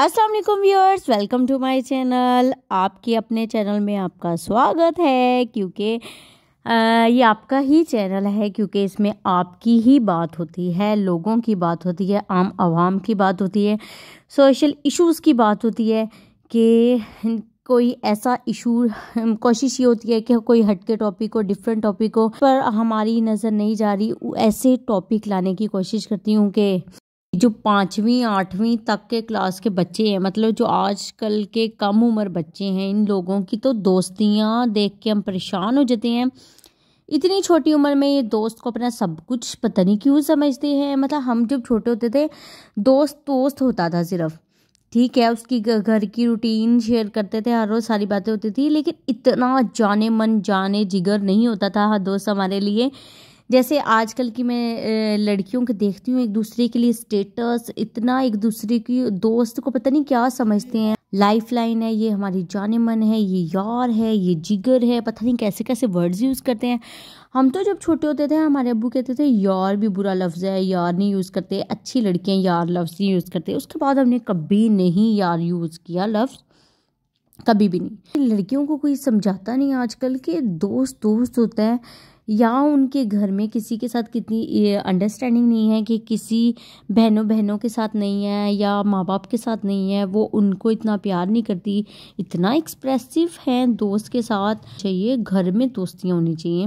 Aslam viewers welcome to my channel आपके अपने channel में आपका स्वागत है क्योंकि ये आपका ही चैनल है क्योंकि इसमें आपकी ही बात होती है लोगों की बात होती है आम आवाम की बात होती है सोशल इश्यूज़ की बात होती है कि कोई ऐसा इशू कोशिश ये होती है कि कोई हटके टॉपिक हो डिफरेंट टॉपिक हो पर हमारी नज़र नहीं जा रही ऐसे टॉपिक लाने की कोशिश करती हूँ कि जो पाँचवीं आठवीं तक के क्लास के बच्चे हैं मतलब जो आजकल के कम उम्र बच्चे हैं इन लोगों की तो दोस्तियाँ देख के हम परेशान हो जाते हैं इतनी छोटी उम्र में ये दोस्त को अपना सब कुछ पता नहीं क्यों समझते हैं मतलब हम जब छोटे होते थे दोस्त दोस्त होता था सिर्फ ठीक है उसकी घर की रूटीन शेयर करते थे हर रोज़ सारी बातें होती थी लेकिन इतना जाने मन जाने जिगर नहीं होता था हर दोस्त हमारे लिए जैसे आजकल की मैं लड़कियों को देखती हूँ एक दूसरे के लिए स्टेटस इतना एक दूसरे की दोस्त को पता नहीं क्या समझते हैं लाइफ लाइन है ये हमारी जाने मन है ये यार है ये जिगर है पता नहीं कैसे कैसे वर्ड्स यूज़ करते हैं हम तो जब छोटे होते थे हमारे अबू कहते थे यार भी बुरा लफ्ज़ है यार नहीं यूज़ करते अच्छी लड़कियां यार लफ्ज़ नहीं यूज़ करते उसके बाद हमने कभी नहीं यार यूज़ किया लफ्ज़ कभी भी नहीं लड़कियों को कोई समझाता नहीं आजकल कि दोस्त दोस्त होता है या उनके घर में किसी के साथ कितनी अंडरस्टैंडिंग नहीं है कि किसी बहनों बहनों के साथ नहीं है या माँ बाप के साथ नहीं है वो उनको इतना प्यार नहीं करती इतना एक्सप्रेसिव हैं दोस्त के साथ चाहिए घर में दोस्तियाँ होनी चाहिए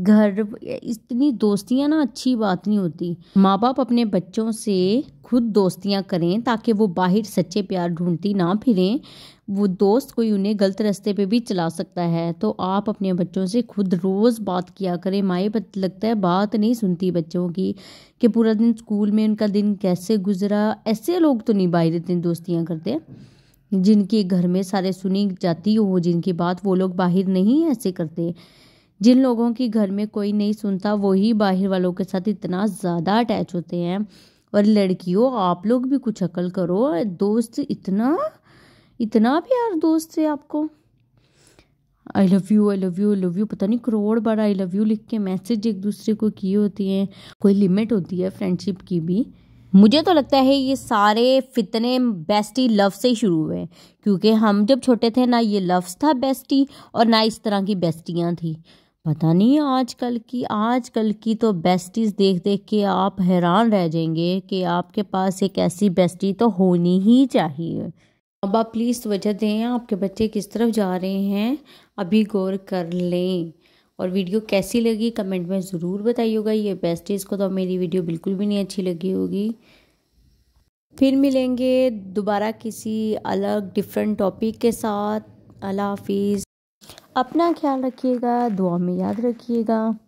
घर इतनी दोस्तियाँ ना अच्छी बात नहीं होती माँ बाप अपने बच्चों से खुद दोस्तियाँ करें ताकि वो बाहर सच्चे प्यार ढूंढती ना फिरें वो दोस्त कोई उन्हें गलत रास्ते पे भी चला सकता है तो आप अपने बच्चों से खुद रोज़ बात किया करें माए लगता है बात नहीं सुनती बच्चों की कि पूरा दिन स्कूल में उनका दिन कैसे गुजरा ऐसे लोग तो नहीं बाहर इतनी दोस्तियाँ करते जिनके घर में सारे सुनी जाती हो जिनकी बात वो लोग बाहर नहीं ऐसे करते जिन लोगों की घर में कोई नहीं सुनता वही बाहर वालों के साथ इतना ज़्यादा अटैच होते हैं और लड़कियों आप लोग भी कुछ अकल करो दोस्त इतना इतना प्यार दोस्त है आपको I love you I love you I love you पता नहीं करोड़ बार आई लव यू लिख के मैसेज एक दूसरे को किए होती हैं कोई लिमिट होती है फ्रेंडशिप की भी मुझे तो लगता है ये सारे फितने बेस्टी लव से ही शुरू हुए क्योंकि हम जब छोटे थे ना ये लव्स था बेस्टी और ना इस तरह की बेस्टियाँ थी पता नहीं आजकल की आजकल की तो बेस्टीज़ देख देख के आप हैरान रह जाएंगे कि आपके पास एक ऐसी बेस्टी तो होनी ही चाहिए अब आप प्लीज़ तोजह दें आपके बच्चे किस तरफ जा रहे हैं अभी गौर कर लें और वीडियो कैसी लगी कमेंट में ज़रूर बताइएगा ये बेस्टीज़ को तो मेरी वीडियो बिल्कुल भी नहीं अच्छी लगी होगी फिर मिलेंगे दोबारा किसी अलग डिफरेंट टॉपिक के साथ अल्लाह हाफिज़ अपना ख्याल रखिएगा दुआ में याद रखिएगा